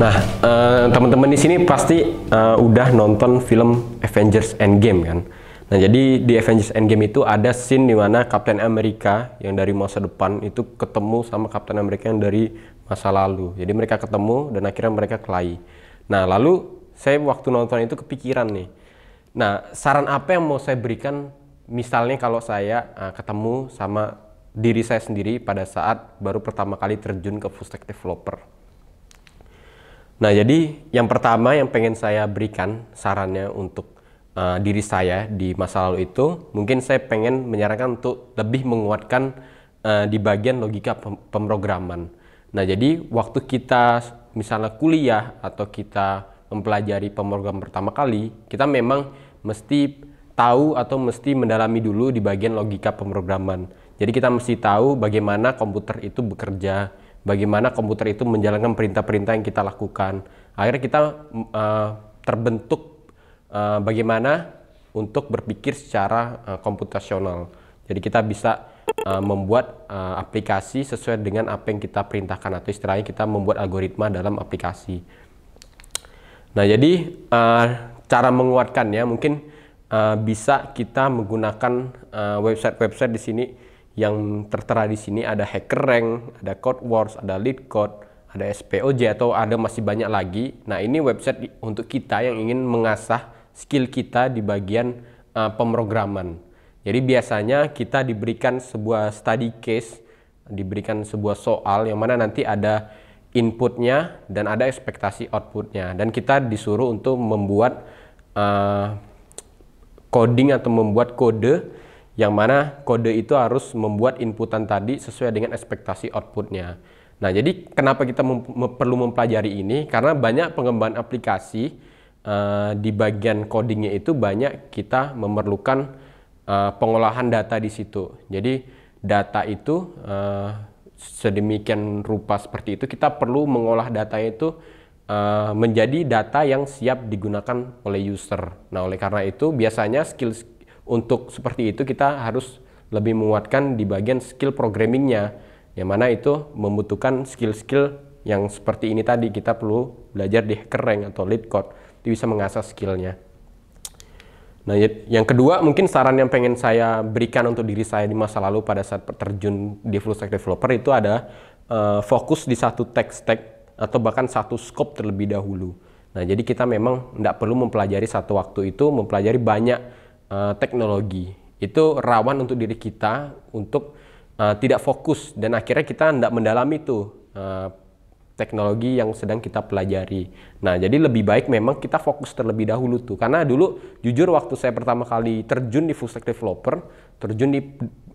Nah, uh, teman-teman di sini pasti uh, udah nonton film Avengers Endgame kan. Nah, jadi di Avengers Endgame itu ada scene di mana Captain America yang dari masa depan itu ketemu sama Captain America yang dari masa lalu. Jadi mereka ketemu dan akhirnya mereka kelahi. Nah, lalu saya waktu nonton itu kepikiran nih. Nah, saran apa yang mau saya berikan misalnya kalau saya uh, ketemu sama diri saya sendiri pada saat baru pertama kali terjun ke full stack developer. Nah, jadi yang pertama yang pengen saya berikan sarannya untuk uh, diri saya di masa lalu itu, mungkin saya pengen menyarankan untuk lebih menguatkan uh, di bagian logika pem pemrograman. Nah, jadi waktu kita misalnya kuliah atau kita mempelajari pemrogram pertama kali, kita memang mesti tahu atau mesti mendalami dulu di bagian logika pemrograman. Jadi kita mesti tahu bagaimana komputer itu bekerja, bagaimana komputer itu menjalankan perintah-perintah yang kita lakukan. Akhirnya kita uh, terbentuk uh, bagaimana untuk berpikir secara uh, komputasional. Jadi kita bisa uh, membuat uh, aplikasi sesuai dengan apa yang kita perintahkan atau istilahnya kita membuat algoritma dalam aplikasi. Nah jadi uh, cara menguatkannya mungkin uh, bisa kita menggunakan website-website uh, website -website di sini yang tertera di sini ada hacker rank, ada code wars, ada lead code, ada SPOJ atau ada masih banyak lagi. Nah, ini website untuk kita yang ingin mengasah skill kita di bagian uh, pemrograman. Jadi biasanya kita diberikan sebuah study case, diberikan sebuah soal yang mana nanti ada inputnya dan ada ekspektasi outputnya dan kita disuruh untuk membuat uh, coding atau membuat kode yang mana kode itu harus membuat inputan tadi sesuai dengan ekspektasi outputnya. Nah, jadi kenapa kita mem perlu mempelajari ini? Karena banyak pengembangan aplikasi uh, di bagian codingnya itu banyak kita memerlukan uh, pengolahan data di situ. Jadi data itu uh, sedemikian rupa seperti itu kita perlu mengolah data itu uh, menjadi data yang siap digunakan oleh user. Nah, oleh karena itu biasanya skill untuk seperti itu kita harus lebih menguatkan di bagian skill programmingnya yang mana itu membutuhkan skill-skill yang seperti ini tadi kita perlu belajar di hacker rank atau lead code itu bisa mengasah skillnya nah ya, yang kedua mungkin saran yang pengen saya berikan untuk diri saya di masa lalu pada saat terjun di full stack developer itu ada uh, fokus di satu tech stack atau bahkan satu scope terlebih dahulu nah jadi kita memang tidak perlu mempelajari satu waktu itu mempelajari banyak uh, teknologi itu rawan untuk diri kita untuk uh, tidak fokus dan akhirnya kita tidak mendalami itu uh, teknologi yang sedang kita pelajari. Nah, jadi lebih baik memang kita fokus terlebih dahulu tuh. Karena dulu jujur waktu saya pertama kali terjun di full stack developer, terjun di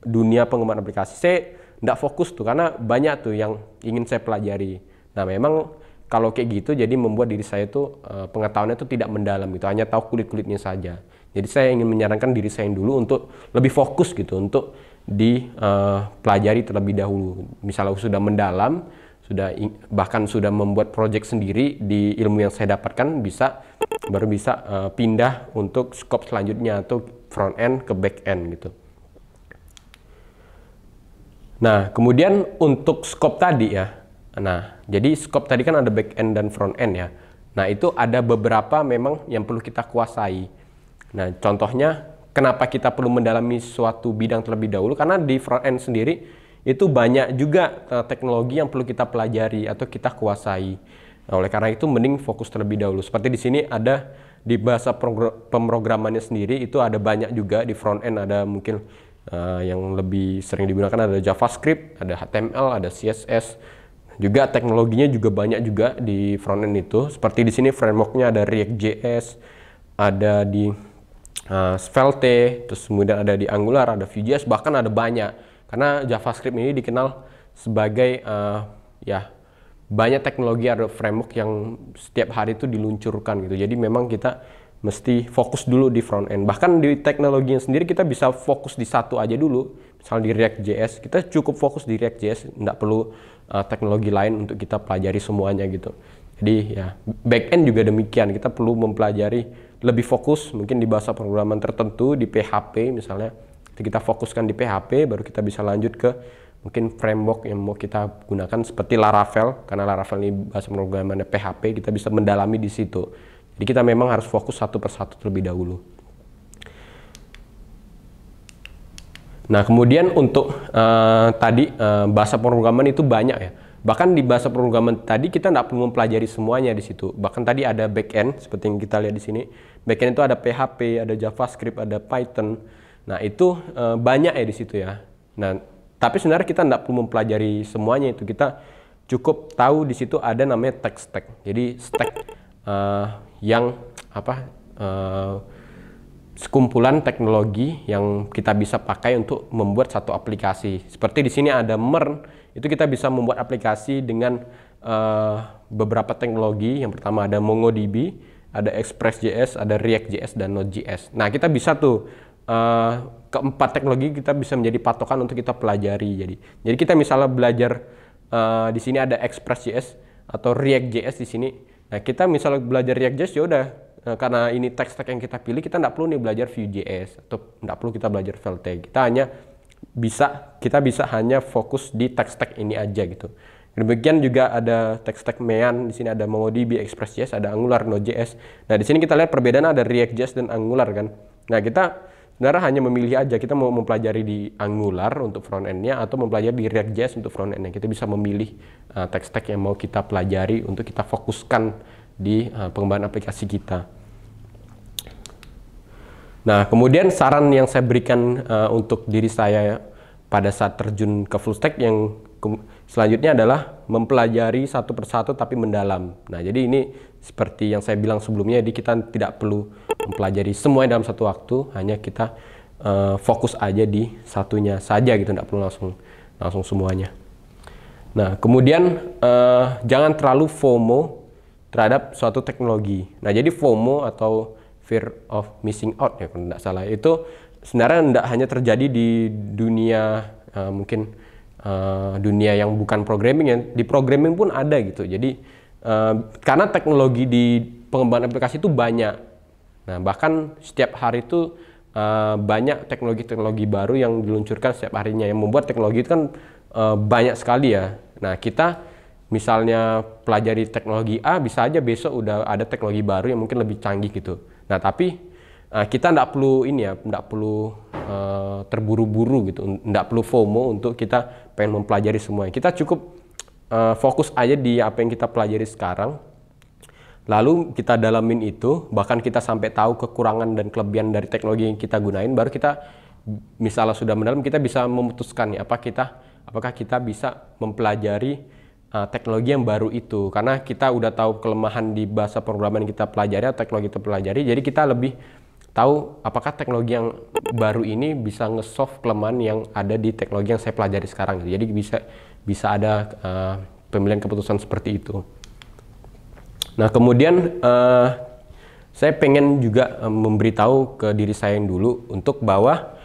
dunia pengembangan aplikasi, saya tidak fokus tuh karena banyak tuh yang ingin saya pelajari. Nah, memang kalau kayak gitu jadi membuat diri saya tuh pengetahuannya tuh tidak mendalam gitu, hanya tahu kulit-kulitnya saja. Jadi saya ingin menyarankan diri saya dulu untuk lebih fokus gitu untuk dipelajari eh, uh, terlebih dahulu. Misalnya sudah mendalam, sudah bahkan sudah membuat project sendiri di ilmu yang saya dapatkan bisa baru bisa uh, pindah untuk scope selanjutnya atau front end ke back end gitu. Nah, kemudian untuk scope tadi ya. Nah, jadi scope tadi kan ada back end dan front end ya. Nah, itu ada beberapa memang yang perlu kita kuasai. Nah, contohnya kenapa kita perlu mendalami suatu bidang terlebih dahulu karena di front end sendiri itu banyak juga eh, teknologi yang perlu kita pelajari atau kita kuasai. Nah, oleh karena itu mending fokus terlebih dahulu. Seperti di sini ada di bahasa pemrogramannya sendiri itu ada banyak juga di front end ada mungkin uh, yang lebih sering digunakan ada JavaScript, ada HTML, ada CSS. Juga teknologinya juga banyak juga di front end itu. Seperti di sini frameworknya ada React.js, ada di uh, Svelte, terus kemudian ada di Angular, ada Vue.js, bahkan ada banyak. Karena JavaScript ini dikenal sebagai uh, ya banyak teknologi ada framework yang setiap hari itu diluncurkan gitu. Jadi memang kita mesti fokus dulu di front end. Bahkan di teknologinya sendiri kita bisa fokus di satu aja dulu. Misal di React JS, kita cukup fokus di React JS, nggak perlu uh, teknologi lain untuk kita pelajari semuanya gitu. Jadi ya back end juga demikian, kita perlu mempelajari lebih fokus mungkin di bahasa programan tertentu di PHP misalnya kita fokuskan di PHP baru kita bisa lanjut ke mungkin framework yang mau kita gunakan seperti Laravel karena Laravel ini bahasa programannya PHP kita bisa mendalami di situ jadi kita memang harus fokus satu persatu terlebih dahulu nah kemudian untuk uh, tadi uh, bahasa programan itu banyak ya Bahkan di bahasa programan tadi kita tidak perlu mempelajari semuanya di situ. Bahkan tadi ada backend seperti yang kita lihat di sini. Backend itu ada PHP, ada JavaScript, ada Python. Nah itu e, banyak ya di situ ya. Nah tapi sebenarnya kita tidak perlu mempelajari semuanya itu. Kita cukup tahu di situ ada namanya tech stack. Jadi stack e, yang apa e, sekumpulan teknologi yang kita bisa pakai untuk membuat satu aplikasi. Seperti di sini ada Mer itu kita bisa membuat aplikasi dengan uh, beberapa teknologi. Yang pertama ada MongoDB, ada ExpressJS, ada React.js dan Node.js. Nah, kita bisa tuh uh, keempat teknologi kita bisa menjadi patokan untuk kita pelajari. Jadi, jadi kita misalnya belajar uh, di sini ada Express.js atau React.js di sini. Nah, kita misalnya belajar React.js ya udah karena ini teks tag yang kita pilih, kita tidak perlu nih belajar Vue.js atau tidak perlu kita belajar Vue.js Kita hanya bisa kita bisa hanya fokus di teks tag ini aja gitu. Demikian juga ada teks tag Mean, di sini ada MongoDB, Express.js, ada Angular, Node.js. Nah, di sini kita lihat perbedaan ada React.js dan Angular kan. Nah, kita sebenarnya hanya memilih aja kita mau mempelajari di Angular untuk front end-nya atau mempelajari di React.js untuk front end-nya. Kita bisa memilih uh, teks-teks yang mau kita pelajari untuk kita fokuskan di uh, pengembangan aplikasi kita. Nah, kemudian saran yang saya berikan uh, untuk diri saya pada saat terjun ke full stack yang selanjutnya adalah mempelajari satu persatu tapi mendalam. Nah, jadi ini seperti yang saya bilang sebelumnya, jadi kita tidak perlu mempelajari semuanya dalam satu waktu, hanya kita uh, fokus aja di satunya saja gitu, tidak perlu langsung langsung semuanya. Nah, kemudian uh, jangan terlalu FOMO terhadap suatu teknologi. Nah, jadi FOMO atau fear of missing out ya kalau tidak salah itu sebenarnya tidak hanya terjadi di dunia uh, mungkin uh, dunia yang bukan programming ya di programming pun ada gitu jadi uh, karena teknologi di pengembangan aplikasi itu banyak nah bahkan setiap hari itu uh, banyak teknologi-teknologi baru yang diluncurkan setiap harinya yang membuat teknologi itu kan uh, banyak sekali ya nah kita misalnya pelajari teknologi A bisa aja besok udah ada teknologi baru yang mungkin lebih canggih gitu Nah tapi uh, kita tidak perlu ini ya, tidak perlu uh, terburu-buru gitu, tidak perlu FOMO untuk kita pengen mempelajari semuanya. Kita cukup uh, fokus aja di apa yang kita pelajari sekarang. Lalu kita dalamin itu, bahkan kita sampai tahu kekurangan dan kelebihan dari teknologi yang kita gunain, baru kita misalnya sudah mendalam, kita bisa memutuskan ya apa kita apakah kita bisa mempelajari uh, teknologi yang baru itu karena kita udah tahu kelemahan di bahasa programan yang kita pelajari atau teknologi kita pelajari jadi kita lebih tahu apakah teknologi yang baru ini bisa nge-solve kelemahan yang ada di teknologi yang saya pelajari sekarang gitu. jadi bisa bisa ada uh, pemilihan keputusan seperti itu nah kemudian uh, saya pengen juga uh, memberitahu ke diri saya yang dulu untuk bahwa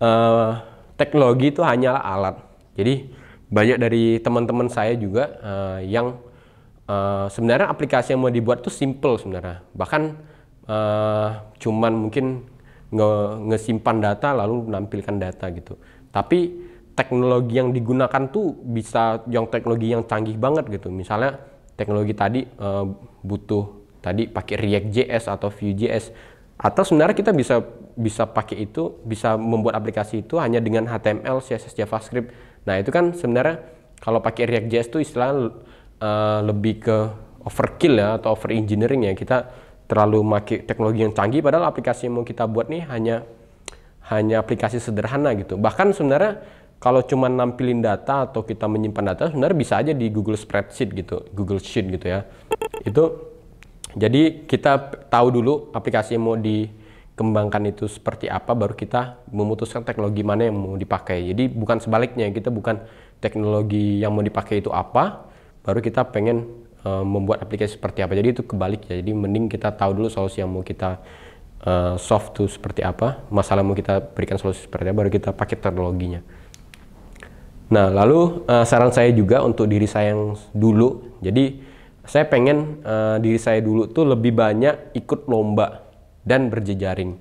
uh, teknologi itu hanyalah alat jadi banyak dari teman-teman saya juga uh, yang uh, sebenarnya aplikasi yang mau dibuat itu simple sebenarnya bahkan uh, cuman mungkin nge ngesimpan data lalu menampilkan data gitu tapi teknologi yang digunakan tuh bisa yang teknologi yang canggih banget gitu misalnya teknologi tadi uh, butuh tadi pakai React JS atau Vue.js atau sebenarnya kita bisa bisa pakai itu bisa membuat aplikasi itu hanya dengan HTML CSS JavaScript Nah itu kan sebenarnya kalau pakai React.js itu istilah uh, eh, lebih ke overkill ya atau over engineering ya kita terlalu pakai teknologi yang canggih padahal aplikasi yang mau kita buat nih hanya hanya aplikasi sederhana gitu. Bahkan sebenarnya kalau cuma nampilin data atau kita menyimpan data sebenarnya bisa aja di Google Spreadsheet gitu, Google Sheet gitu ya. Itu jadi kita tahu dulu aplikasi yang mau di kembangkan itu seperti apa baru kita memutuskan teknologi mana yang mau dipakai. Jadi bukan sebaliknya, kita bukan teknologi yang mau dipakai itu apa, baru kita pengen uh, membuat aplikasi seperti apa. Jadi itu kebalik ya. Jadi mending kita tahu dulu solusi yang mau kita uh, solve itu seperti apa, masalah mau kita berikan solusi seperti apa, baru kita pakai teknologinya. Nah, lalu uh, saran saya juga untuk diri saya yang dulu. Jadi saya pengen uh, diri saya dulu tuh lebih banyak ikut lomba dan berjejaring.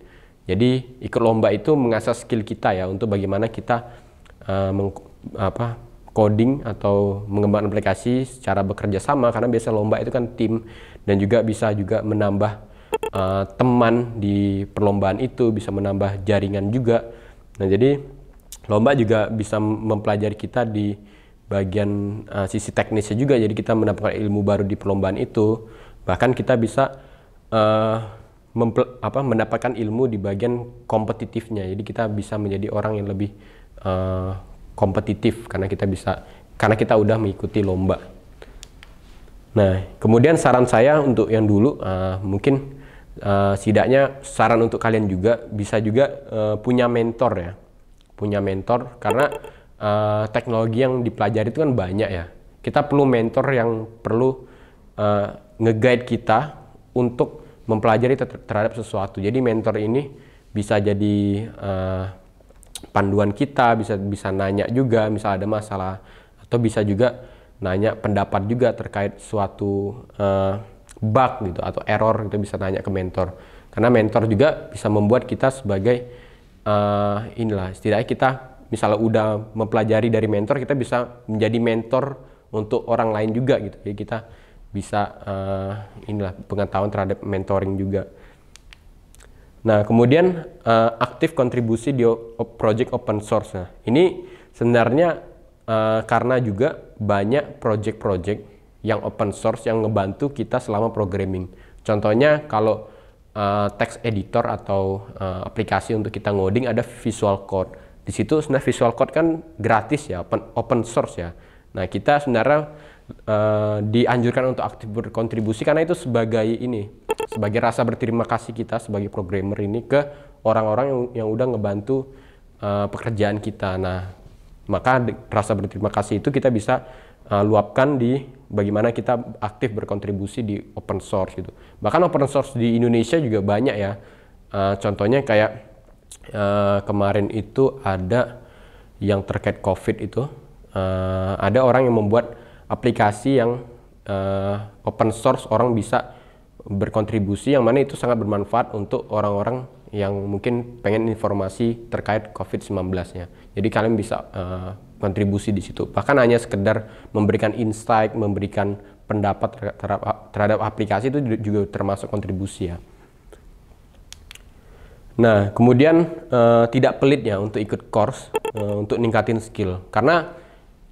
Jadi ikut lomba itu mengasah skill kita ya untuk bagaimana kita uh, meng, apa coding atau mengembangkan aplikasi secara bekerja sama karena biasa lomba itu kan tim dan juga bisa juga menambah uh, teman di perlombaan itu bisa menambah jaringan juga. Nah jadi lomba juga bisa mempelajari kita di bagian uh, sisi teknisnya juga jadi kita mendapatkan ilmu baru di perlombaan itu bahkan kita bisa uh, apa, mendapatkan ilmu di bagian kompetitifnya. Jadi kita bisa menjadi orang yang lebih uh, kompetitif karena kita bisa karena kita udah mengikuti lomba. Nah, kemudian saran saya untuk yang dulu uh, mungkin uh, setidaknya saran untuk kalian juga bisa juga uh, punya mentor ya, punya mentor karena uh, teknologi yang dipelajari itu kan banyak ya. Kita perlu mentor yang perlu uh, ngeguide kita untuk mempelajari ter terhadap sesuatu. Jadi mentor ini bisa jadi uh, panduan kita, bisa bisa nanya juga misal ada masalah atau bisa juga nanya pendapat juga terkait suatu uh, bug gitu atau error kita bisa nanya ke mentor. Karena mentor juga bisa membuat kita sebagai uh, inilah setidaknya kita misalnya udah mempelajari dari mentor kita bisa menjadi mentor untuk orang lain juga gitu. Jadi kita bisa uh, inilah pengetahuan terhadap mentoring juga. Nah, kemudian uh, aktif kontribusi di project open source. Nah, ini sebenarnya uh, karena juga banyak project-project yang open source yang ngebantu kita selama programming. Contohnya kalau uh, text editor atau uh, aplikasi untuk kita ngoding ada Visual Code. Di situ sebenarnya Visual Code kan gratis ya, open, open source ya. Nah, kita sebenarnya uh, dianjurkan untuk aktif berkontribusi karena itu sebagai ini sebagai rasa berterima kasih kita sebagai programmer ini ke orang-orang yang, yang udah ngebantu uh, pekerjaan kita. Nah, maka rasa berterima kasih itu kita bisa uh, luapkan di bagaimana kita aktif berkontribusi di open source gitu. Bahkan open source di Indonesia juga banyak ya. Uh, contohnya kayak uh, kemarin itu ada yang terkait COVID itu uh, ada orang yang membuat aplikasi yang uh, open source orang bisa berkontribusi yang mana itu sangat bermanfaat untuk orang-orang yang mungkin pengen informasi terkait COVID-19 nya. Jadi kalian bisa uh, kontribusi di situ. Bahkan hanya sekedar memberikan insight, memberikan pendapat terhadap, terhadap aplikasi itu juga termasuk kontribusi ya. Nah, kemudian uh, tidak pelit ya untuk ikut course, uh, untuk ningkatin skill. Karena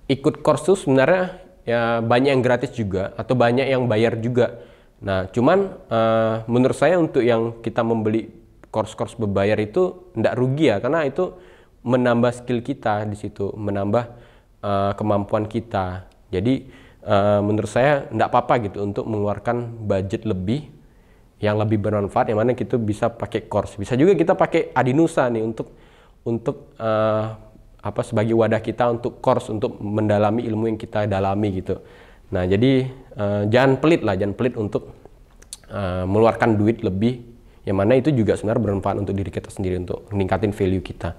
ikut course itu sebenarnya ya banyak yang gratis juga atau banyak yang bayar juga. Nah, cuman uh, menurut saya untuk yang kita membeli course-course berbayar itu tidak rugi ya karena itu menambah skill kita di situ, menambah uh, kemampuan kita. Jadi uh, menurut saya tidak apa-apa gitu untuk mengeluarkan budget lebih yang lebih bermanfaat yang mana kita bisa pakai course. Bisa juga kita pakai Adinusa nih untuk untuk uh, apa sebagai wadah kita untuk course untuk mendalami ilmu yang kita dalami gitu. Nah jadi uh, jangan pelit lah, jangan pelit untuk uh, meluarkan duit lebih yang mana itu juga sebenarnya bermanfaat untuk diri kita sendiri untuk meningkatin value kita.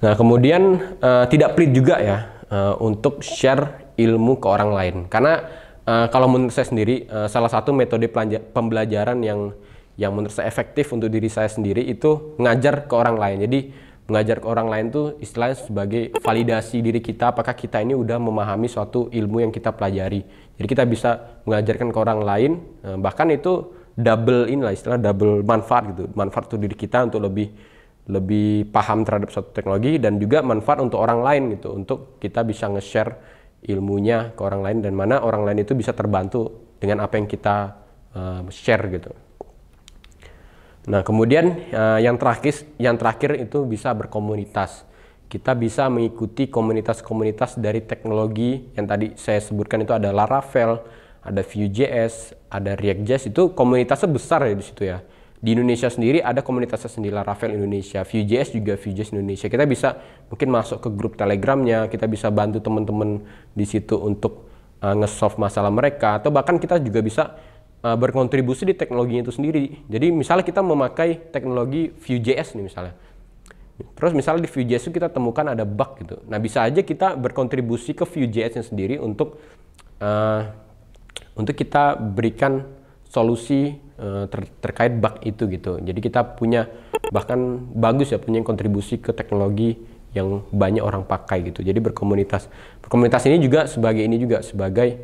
Nah kemudian uh, tidak pelit juga ya uh, untuk share ilmu ke orang lain karena uh, kalau menurut saya sendiri uh, salah satu metode pembelajaran yang yang menurut saya efektif untuk diri saya sendiri itu ngajar ke orang lain. Jadi mengajar ke orang lain tuh istilahnya sebagai validasi diri kita apakah kita ini udah memahami suatu ilmu yang kita pelajari jadi kita bisa mengajarkan ke orang lain eh, bahkan itu double in lah istilah double manfaat gitu manfaat tuh diri kita untuk lebih lebih paham terhadap suatu teknologi dan juga manfaat untuk orang lain gitu untuk kita bisa nge-share ilmunya ke orang lain dan mana orang lain itu bisa terbantu dengan apa yang kita uh, share gitu. Nah, kemudian uh, yang terakhir yang terakhir itu bisa berkomunitas. Kita bisa mengikuti komunitas-komunitas dari teknologi yang tadi saya sebutkan itu ada Laravel, ada Vue.js, ada React.js itu komunitasnya besar ya di situ ya. Di Indonesia sendiri ada komunitasnya sendiri Laravel Indonesia, Vue.js juga Vue.js Indonesia. Kita bisa mungkin masuk ke grup Telegramnya, kita bisa bantu teman-teman di situ untuk uh, nge-solve masalah mereka atau bahkan kita juga bisa uh, berkontribusi di teknologinya itu sendiri. Jadi misalnya kita memakai teknologi Vue.js nih misalnya. Terus misalnya di Vue.js itu kita temukan ada bug gitu. Nah bisa aja kita berkontribusi ke Vue.js-nya sendiri untuk uh, untuk kita berikan solusi uh, ter terkait bug itu gitu. Jadi kita punya bahkan bagus ya punya kontribusi ke teknologi yang banyak orang pakai gitu. Jadi berkomunitas. Berkomunitas ini juga sebagai ini juga sebagai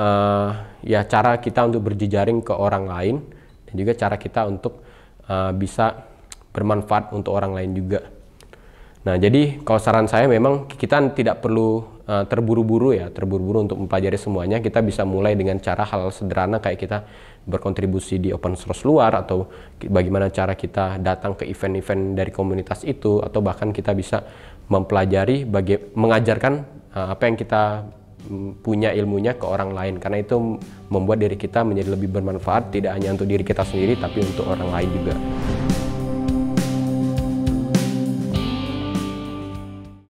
uh, ya cara kita untuk berjejaring ke orang lain dan juga cara kita untuk uh, bisa bermanfaat untuk orang lain juga. Nah, jadi kalau saran saya memang kita tidak perlu uh, terburu-buru ya, terburu-buru untuk mempelajari semuanya. Kita bisa mulai dengan cara hal sederhana kayak kita berkontribusi di open source luar atau bagaimana cara kita datang ke event-event dari komunitas itu atau bahkan kita bisa mempelajari bagi mengajarkan uh, apa yang kita punya ilmunya ke orang lain karena itu membuat diri kita menjadi lebih bermanfaat tidak hanya untuk diri kita sendiri tapi untuk orang lain juga.